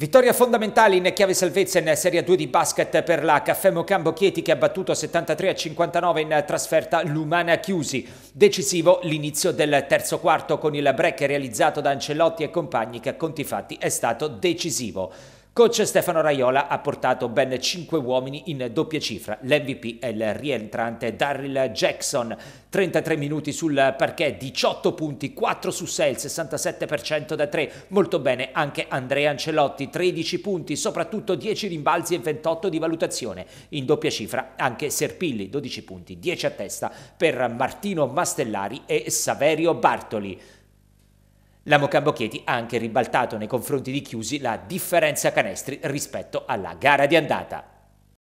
Vittoria fondamentale in chiave salvezza in Serie 2 di basket per la Caffè Mocambo Chieti che ha battuto 73 a 59 in trasferta Lumana Chiusi. Decisivo l'inizio del terzo quarto con il break realizzato da Ancelotti e compagni che a conti fatti è stato decisivo. Coach Stefano Raiola ha portato ben 5 uomini in doppia cifra. L'MVP è il rientrante Darryl Jackson, 33 minuti sul parquet, 18 punti, 4 su 6, il 67% da 3. Molto bene anche Andrea Ancelotti, 13 punti, soprattutto 10 rimbalzi e 28 di valutazione. In doppia cifra anche Serpilli, 12 punti, 10 a testa per Martino Mastellari e Saverio Bartoli. La Mocambocchieti ha anche ribaltato nei confronti di Chiusi la differenza canestri rispetto alla gara di andata.